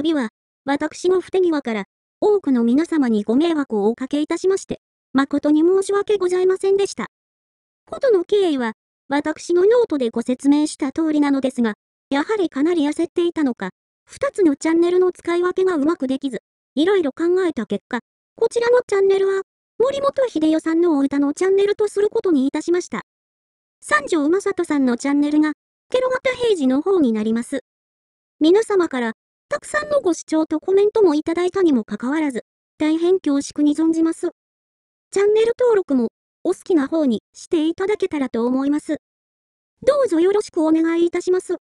旅は、私の不手際から、多くの皆様にご迷惑をおかけいたしまして、誠に申し訳ございませんでした。ことの経緯は、私のノートでご説明した通りなのですが、やはりかなり痩せていたのか、二つのチャンネルの使い分けがうまくできず、いろいろ考えた結果、こちらのチャンネルは、森本秀夫さんのお歌のチャンネルとすることにいたしました。三条正人さんのチャンネルが、ケロ型平次の方になります。皆様からたくさんのご視聴とコメントもいただいたにもかかわらず、大変恐縮に存じます。チャンネル登録もお好きな方にしていただけたらと思います。どうぞよろしくお願いいたします。